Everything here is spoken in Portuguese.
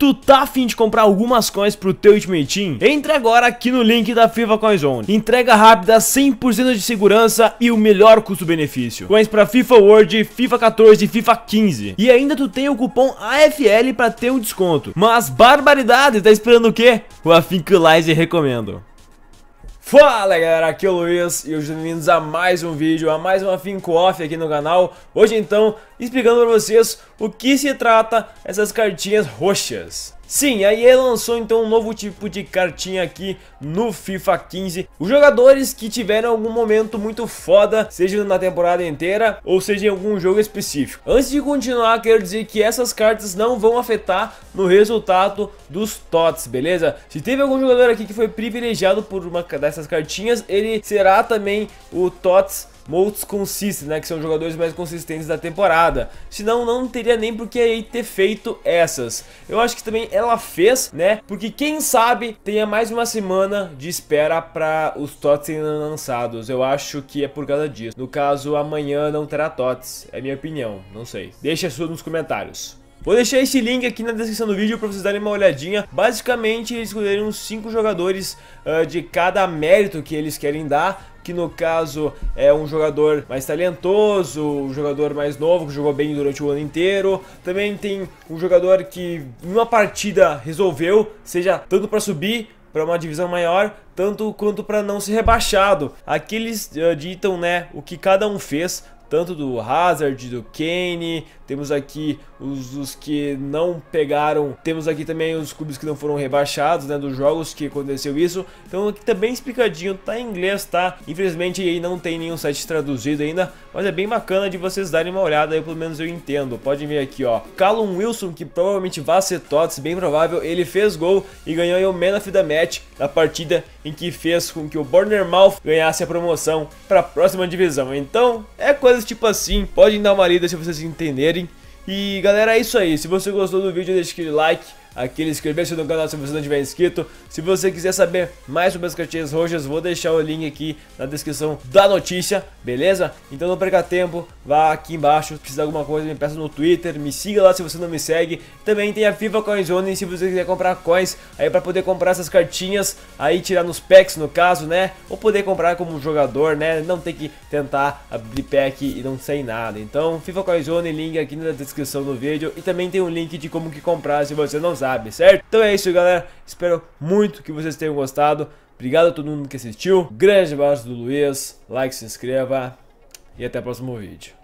Tu tá afim de comprar algumas coins pro teu Ultimate Team? Entre agora aqui no link da FIFA Coins Zone. Entrega rápida, 100% de segurança e o melhor custo-benefício. Coins pra FIFA World, FIFA 14 e FIFA 15. E ainda tu tem o cupom AFL pra ter um desconto. Mas barbaridade, tá esperando o quê? O Afincalize recomendo. Fala galera, aqui é o Luiz e hoje bem-vindos a mais um vídeo, a mais uma Finco Off aqui no canal Hoje então, explicando para vocês o que se trata essas cartinhas roxas Sim, a EA lançou então um novo tipo de cartinha aqui no FIFA 15. Os jogadores que tiveram algum momento muito foda, seja na temporada inteira ou seja em algum jogo específico. Antes de continuar, quero dizer que essas cartas não vão afetar no resultado dos TOTS, beleza? Se teve algum jogador aqui que foi privilegiado por uma dessas cartinhas, ele será também o TOTS most consistent, né, que são os jogadores mais consistentes da temporada. Senão não teria nem por que ter feito essas. Eu acho que também ela fez, né, porque quem sabe tenha mais uma semana de espera para os TOTS serem lançados. Eu acho que é por causa disso. No caso, amanhã não terá TOTS, é minha opinião, não sei. Deixa a sua nos comentários. Vou deixar esse link aqui na descrição do vídeo para vocês darem uma olhadinha. Basicamente, eles escolheram os 5 jogadores uh, de cada mérito que eles querem dar que no caso é um jogador mais talentoso, um jogador mais novo que jogou bem durante o ano inteiro. Também tem um jogador que em uma partida resolveu, seja tanto para subir para uma divisão maior, tanto quanto para não ser rebaixado. Aqui eles uh, ditam né, o que cada um fez tanto do Hazard, do Kane, temos aqui os, os, que não pegaram, temos aqui também os clubes que não foram rebaixados, né, dos jogos que aconteceu isso, então aqui também tá explicadinho, tá em inglês, tá? Infelizmente aí não tem nenhum site traduzido ainda, mas é bem bacana de vocês darem uma olhada, aí pelo menos eu entendo, podem ver aqui ó, Callum Wilson, que provavelmente vai ser TOTS, bem provável, ele fez gol e ganhou aí o Man of the Match da partida em que fez com que o Bournemouth ganhasse a promoção para a próxima divisão, então é coisa tipo assim. Podem dar uma lida se vocês entenderem. E galera, é isso aí. Se você gostou do vídeo, deixa aquele like aquele inscrever-se no canal se você não tiver inscrito. Se você quiser saber mais sobre as cartinhas roxas, vou deixar o link aqui na descrição da notícia, beleza? Então não perca tempo, vá aqui embaixo, se precisar de alguma coisa, me peça no Twitter, me siga lá se você não me segue. Também tem a FIFA Coins Zone se você quiser comprar coins aí para poder comprar essas cartinhas, aí tirar nos packs no caso, né? Ou poder comprar como jogador, né? Não ter que tentar abrir pack e não sei nada. Então, FIFA Coins Zone link aqui na descrição do vídeo e também tem um link de como que comprar se você não certo? Então é isso, galera. Espero muito que vocês tenham gostado. Obrigado a todo mundo que assistiu. Grande abraço do Luiz. Like, se inscreva. E até o próximo vídeo.